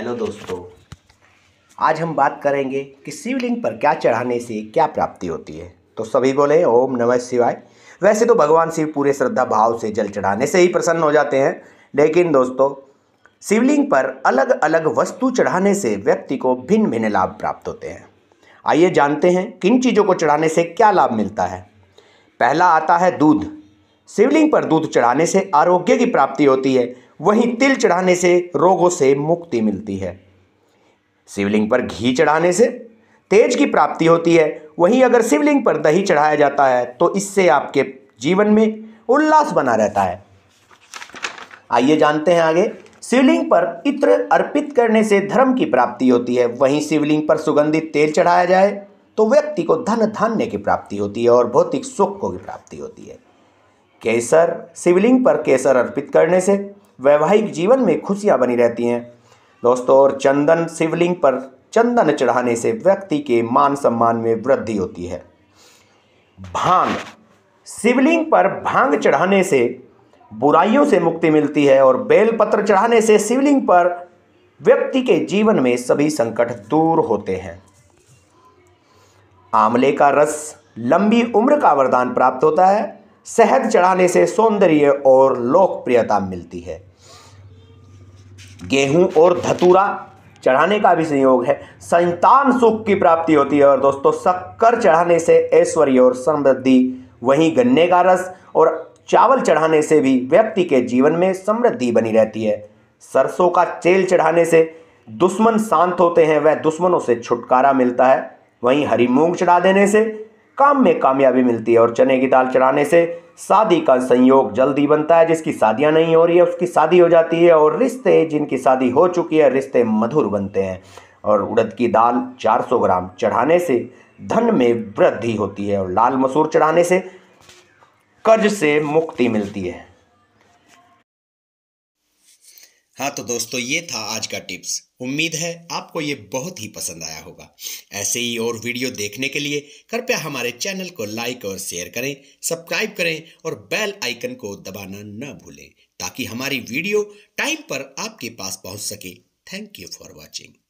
hello दोस्तों आज हम बात करेंगे कि शिवलिंग पर क्या चढ़ाने से क्या प्राप्ति होती है तो सभी बोले ओम नमः शिवाय वैसे तो भगवान शिव पूरे श्रद्धा भाव से जल चढ़ाने से ही प्रसन्न हो जाते हैं लेकिन दोस्तों शिवलिंग पर अलग अलग वस्तु चढ़ाने से व्यक्ति को भिन्न भिन्न लाभ प्राप्त होते हैं आइए जानते हैं किन चीज़ों को चढ़ाने से क्या लाभ मिलता है पहला आता है दूध शिवलिंग पर दूध चढ़ाने से आरोग्य की प्राप्ति होती है वहीं तिल चढ़ाने से रोगों से मुक्ति मिलती है शिवलिंग पर घी चढ़ाने से तेज की प्राप्ति होती है वहीं अगर शिवलिंग पर दही चढ़ाया जाता है तो इससे आपके जीवन में उल्लास बना रहता है आइए जानते हैं आगे शिवलिंग पर इत्र अर्पित करने से धर्म की प्राप्ति होती है वहीं शिवलिंग पर सुगंधित तेल चढ़ाया जाए तो व्यक्ति को धन धान्य की प्राप्ति होती है और भौतिक सुख को की प्राप्ति होती है केसर शिवलिंग पर केसर अर्पित करने से वैवाहिक जीवन में खुशियाँ बनी रहती हैं दोस्तों और चंदन शिवलिंग पर चंदन चढ़ाने से व्यक्ति के मान सम्मान में वृद्धि होती है भांग शिवलिंग पर भांग चढ़ाने से बुराइयों से मुक्ति मिलती है और बेलपत्र चढ़ाने से शिवलिंग पर व्यक्ति के जीवन में सभी संकट दूर होते हैं आंवले का रस लंबी उम्र का वरदान प्राप्त होता है शहद चढ़ाने से सौंदर्य और लोकप्रियता मिलती है गेहूं और धतूरा चढ़ाने का भी संयोग है संतान सुख की प्राप्ति होती है और दोस्तों शक्कर चढ़ाने से ऐश्वर्य और समृद्धि वहीं गन्ने का रस और चावल चढ़ाने से भी व्यक्ति के जीवन में समृद्धि बनी रहती है सरसों का तेल चढ़ाने से दुश्मन शांत होते हैं वह दुश्मनों से छुटकारा मिलता है वहीं हरी मूंग चढ़ा देने से काम में कामयाबी मिलती है और चने की दाल चढ़ाने से शादी का संयोग जल्दी बनता है जिसकी शादियां नहीं हो रही है उसकी शादी हो जाती है और रिश्ते जिनकी शादी हो चुकी है रिश्ते मधुर बनते हैं और उड़द की दाल 400 ग्राम चढ़ाने से धन में वृद्धि होती है और लाल मसूर चढ़ाने से कर्ज से मुक्ति मिलती है हाँ तो दोस्तों ये था आज का टिप्स उम्मीद है आपको ये बहुत ही पसंद आया होगा ऐसे ही और वीडियो देखने के लिए कृपया हमारे चैनल को लाइक और शेयर करें सब्सक्राइब करें और बेल आइकन को दबाना न भूलें ताकि हमारी वीडियो टाइम पर आपके पास पहुंच सके थैंक यू फॉर वॉचिंग